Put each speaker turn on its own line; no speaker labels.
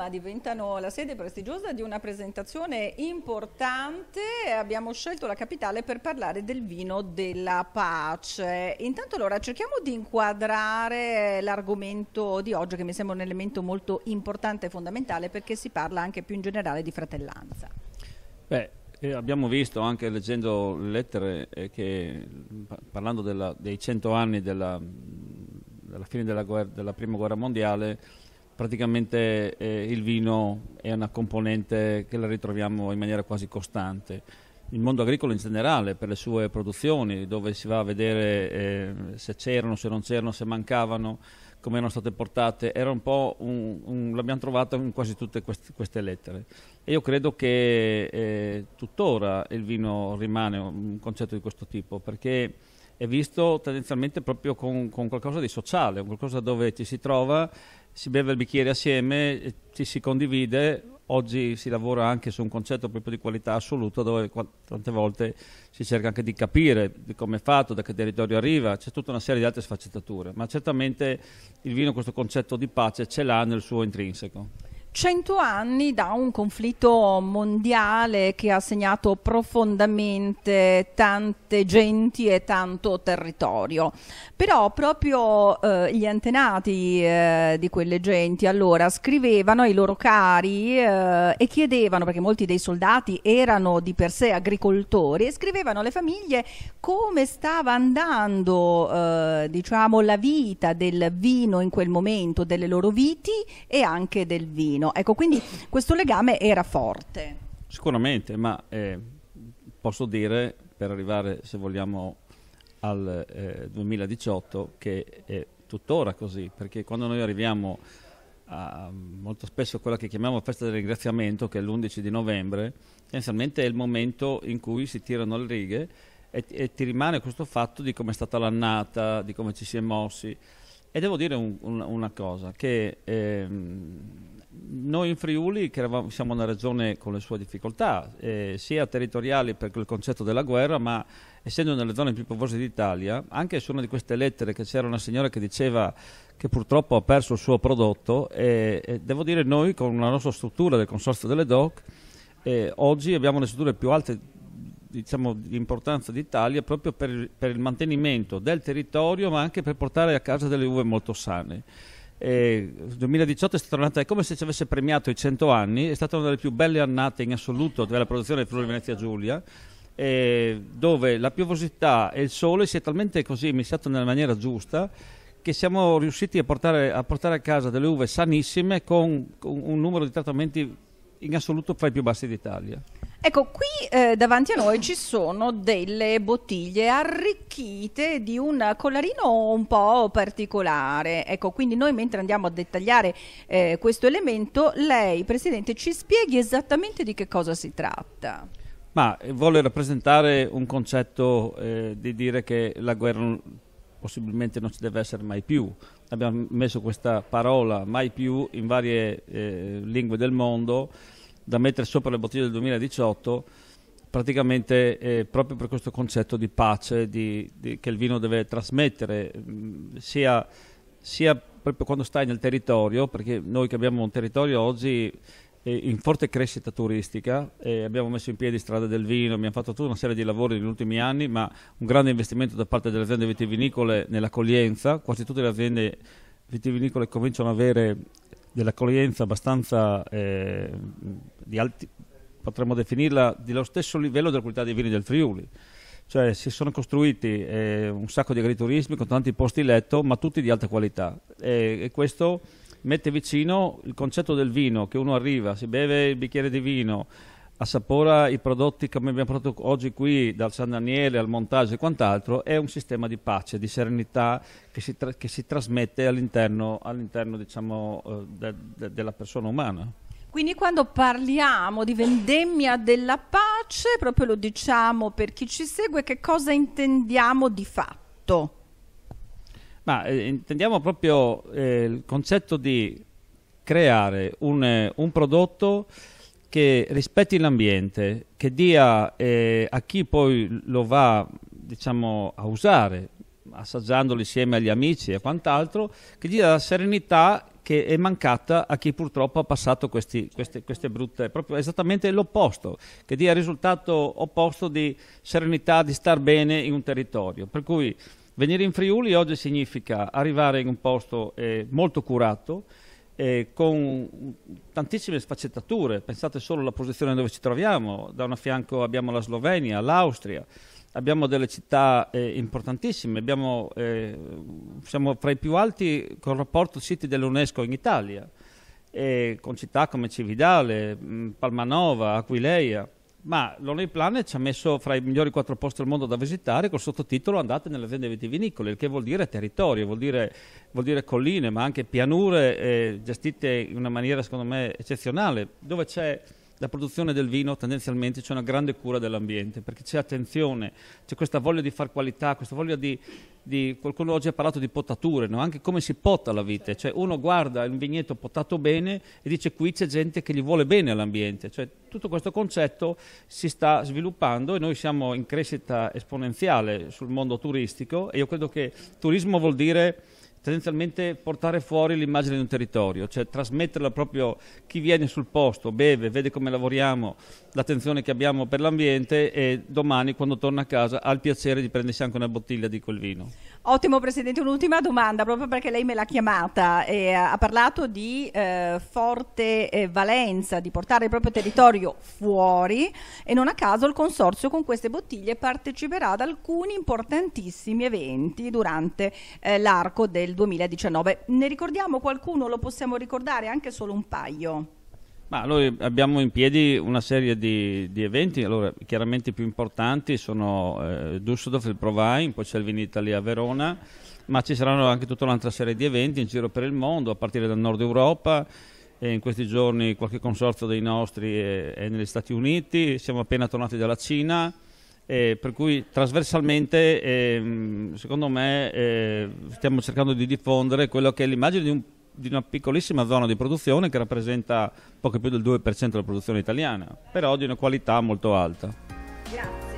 Roma diventano la sede prestigiosa di una presentazione importante. Abbiamo scelto la capitale per parlare del vino della pace. Intanto allora cerchiamo di inquadrare l'argomento di oggi che mi sembra un elemento molto importante e fondamentale perché si parla anche più in generale di fratellanza.
Beh, eh, abbiamo visto anche leggendo le lettere eh, che parlando della, dei cento anni della, della fine della, guerra, della, prima guerra mondiale praticamente eh, il vino è una componente che la ritroviamo in maniera quasi costante. Il mondo agricolo in generale, per le sue produzioni, dove si va a vedere eh, se c'erano, se non c'erano, se mancavano, come erano state portate, era un po' un, un, l'abbiamo trovata in quasi tutte queste, queste, lettere. E io credo che eh, tuttora il vino rimane un concetto di questo tipo, perché è visto tendenzialmente proprio con, con qualcosa di sociale, qualcosa dove ci si trova, si beve il bicchiere assieme, ci si condivide. Oggi si lavora anche su un concetto proprio di qualità assoluta dove tante volte si cerca anche di capire di come è fatto, da che territorio arriva, c'è tutta una serie di altre sfaccettature, ma certamente il vino questo concetto di pace ce l'ha nel suo intrinseco.
Cento anni da un conflitto mondiale che ha segnato profondamente tante genti e tanto territorio. Però proprio eh, gli antenati eh, di quelle genti allora scrivevano ai loro cari eh, e chiedevano, perché molti dei soldati erano di per sé agricoltori, e scrivevano alle famiglie come stava andando eh, diciamo, la vita del vino in quel momento, delle loro viti e anche del vino bambino. Ecco, quindi questo legame era forte.
Sicuramente, ma eh, posso dire, per arrivare, se vogliamo, al eh, 2018, che è tuttora così, perché quando noi arriviamo a, molto spesso quella che chiamiamo festa del ringraziamento, che è l'11 di novembre, essenzialmente è il momento in cui si tirano le righe e, e ti rimane questo fatto di come è stata l'annata, di come ci si è mossi. E devo dire un, un, una cosa, che ehm, noi in Friuli, che eravamo, siamo una regione con le sue difficoltà, eh, sia territoriali per il concetto della guerra, ma essendo nelle zone più povose d'Italia, anche su una di queste lettere che c'era una signora che diceva che purtroppo ha perso il suo prodotto, e, e devo dire noi con la nostra struttura del Consorzio delle DOC, eh, oggi abbiamo le strutture più alte diciamo, di importanza d'Italia proprio per, per, il mantenimento del territorio ma anche per portare a casa delle uve molto sane. E il 2018 è stata un'annata, è come se ci avesse premiato i 100 anni, è stata una delle più belle annate in assoluto della produzione del Friuli Venezia Giulia, eh, dove la piovosità e il sole si è talmente così mischiato nella maniera giusta che siamo riusciti a portare, a, portare a casa delle uve sanissime con, con un numero di trattamenti in assoluto fra i più bassi d'Italia.
Ecco, qui eh, davanti a noi ci sono delle bottiglie arricchite di un collarino un po' particolare. Ecco, quindi noi mentre andiamo a dettagliare eh, questo elemento, lei, Presidente, ci spieghi esattamente di che cosa si tratta.
Ma eh, vuole rappresentare un concetto eh, di dire che la guerra possibilmente non ci deve essere mai più. Abbiamo messo questa parola mai più in varie eh, lingue del mondo da mettere sopra le bottiglie del 2018 praticamente eh, proprio per questo concetto di pace di, di, che il vino deve trasmettere mh, mm, sia, sia, proprio quando stai nel territorio perché noi che abbiamo un territorio oggi eh, in forte crescita turistica eh, abbiamo messo in piedi strade del vino abbiamo fatto tutta una serie di lavori negli ultimi anni ma un grande investimento da parte delle aziende vitivinicole nell'accoglienza quasi tutte le aziende vitivinicole cominciano ad avere dell'accoglienza abbastanza eh, di alti, potremmo definirla dello stesso livello della qualità dei vini del Friuli. Cioè si sono costruiti eh, un sacco di agriturismi con tanti posti letto, ma tutti di alta qualità. E, e, questo mette vicino il concetto del vino, che uno arriva, si beve il bicchiere di vino, assapora i prodotti come abbiamo prodotto oggi qui, dal San Daniele al montaggio e quant'altro, è un sistema di pace, di serenità che si, tra che si trasmette all'interno, all diciamo, eh, de de della persona umana.
Quindi quando parliamo di vendemmia della pace, proprio lo diciamo per chi ci segue, che cosa intendiamo di fatto?
Ma eh, intendiamo proprio eh, il concetto di creare un, eh, un prodotto che rispetti l'ambiente, che dia eh, a chi poi lo va diciamo, a usare assaggiandolo insieme agli amici e quant'altro, che gli dà la serenità che è mancata a chi purtroppo ha passato questi, queste, queste, brutte, proprio esattamente l'opposto, che dia il risultato opposto di serenità, di star bene in un territorio. Per cui venire in Friuli oggi significa arrivare in un posto eh, molto curato, eh, con tantissime sfaccettature, pensate solo alla posizione dove ci troviamo, da un fianco abbiamo la Slovenia, l'Austria, abbiamo delle città eh, importantissime, abbiamo, eh, siamo fra i più alti con il rapporto siti dell'UNESCO in Italia, eh, con città come Cividale, mm, Palmanova, Aquileia, ma l'Only Planet ci ha messo fra i migliori quattro posti al mondo da visitare col sottotitolo Andate nelle aziende vitivinicole, il che vuol dire territorio, vuol dire, vuol dire colline, ma anche pianure eh, gestite in una maniera secondo me eccezionale, dove c'è la produzione del vino tendenzialmente c'è una grande cura dell'ambiente, perché c'è attenzione, c'è questa voglia di far qualità, questa voglia di... di qualcuno oggi ha parlato di potature, no? anche come si potta la vite, cioè uno guarda un vigneto potato bene e dice qui c'è gente che gli vuole bene all'ambiente, cioè tutto questo concetto si sta sviluppando e noi siamo in crescita esponenziale sul mondo turistico e io credo che turismo vuol dire tendenzialmente portare fuori l'immagine di un territorio, cioè trasmetterla proprio chi viene sul posto, beve, vede come lavoriamo, l'attenzione che abbiamo per l'ambiente e domani quando torna a casa ha il piacere di prendersi anche una bottiglia di quel vino.
Ottimo Presidente, un'ultima domanda proprio perché lei me l'ha chiamata, e eh, ha parlato di eh, forte eh, valenza, di portare il proprio territorio fuori e non a caso il Consorzio con queste bottiglie parteciperà ad alcuni importantissimi eventi durante eh, l'arco del del 2019. Ne ricordiamo qualcuno? Lo possiamo ricordare anche solo un paio?
Ma noi abbiamo in piedi una serie di, di eventi, allora, chiaramente i più importanti sono eh, Düsseldorf, il Provine, poi c'è il Vinitalia a Verona, ma ci saranno anche tutta un'altra serie di eventi in giro per il mondo, a partire dal nord Europa, e in questi giorni qualche consorzio dei nostri è, è negli Stati Uniti, siamo appena tornati dalla Cina, eh, per cui trasversalmente eh, secondo me eh, stiamo cercando di diffondere quello che è l'immagine di, un, di, una piccolissima zona di produzione che rappresenta poco più del 2% della produzione italiana, però di una qualità molto alta. Grazie.